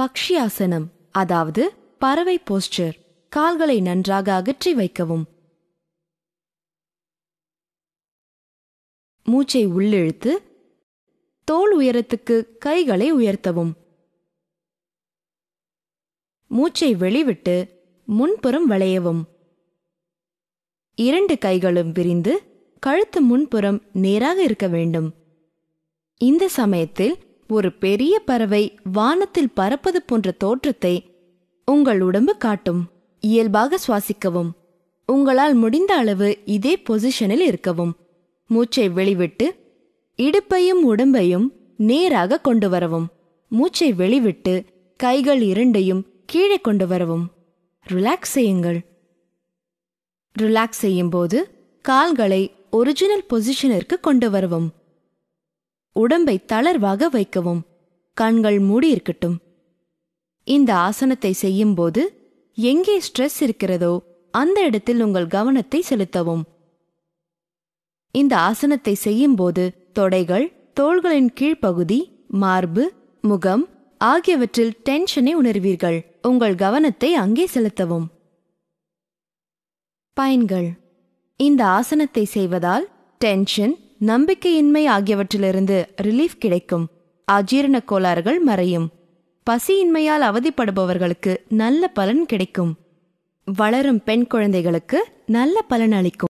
பக்ஷியாசனம் அதாவது பறவை போஸ்டர் கால்களை நன்றாக அகற்றி வைக்கவும் மூச்சை உள்ளிழுத்து தோல் உயரத்துக்கு கைகளை உயர்த்தவும் மூச்சை வெளிவிட்டு முன்புறம் வளையவும் இரண்டு கைகளும் விரிந்து கழுத்து முன்புறம் நேராக இருக்க வேண்டும் இந்த சமயத்தில் ஒரு பெரிய பறவை வானத்தில் பறப்பது போன்ற தோற்றத்தை உங்கள் உடம்பு காட்டும் இயல்பாக சுவாசிக்கவும் உங்களால் முடிந்த அளவு இதே பொசிஷனில் இருக்கவும் மூச்சை வெளிவிட்டு இடுப்பையும் உடம்பையும் நேராக கொண்டு வரவும் மூச்சை வெளிவிட்டு கைகள் இரண்டையும் கீழே கொண்டு வரவும் ரிலாக்ஸ் செய்யுங்கள் ரிலாக்ஸ் செய்யும்போது கால்களை ஒரிஜினல் பொசிஷனிற்கு கொண்டு வரவும் உடம்பை தளர்வாக வைக்கவும் கண்கள் மூடி இருக்கட்டும் இந்த ஆசனத்தை செய்யும்போது எங்கே ஸ்ட்ரெஸ் இருக்கிறதோ அந்த இடத்தில் உங்கள் கவனத்தை செலுத்தவும் இந்த ஆசனத்தை செய்யும்போது தொடைகள் தோள்களின் கீழ்ப்பகுதி மார்பு முகம் ஆகியவற்றில் டென்ஷனை உணர்வீர்கள் உங்கள் கவனத்தை அங்கே செலுத்தவும் பயன்கள் இந்த ஆசனத்தை செய்வதால் டென்ஷன் நம்பிக்கையின்மை ஆகியவற்றிலிருந்து ரிலீஃப் கிடைக்கும் அஜீரண கோளாறுகள் மறையும் பசியின்மையால் அவதிப்படுபவர்களுக்கு நல்ல பலன் கிடைக்கும் வளரும் பெண் குழந்தைகளுக்கு நல்ல பலன் அளிக்கும்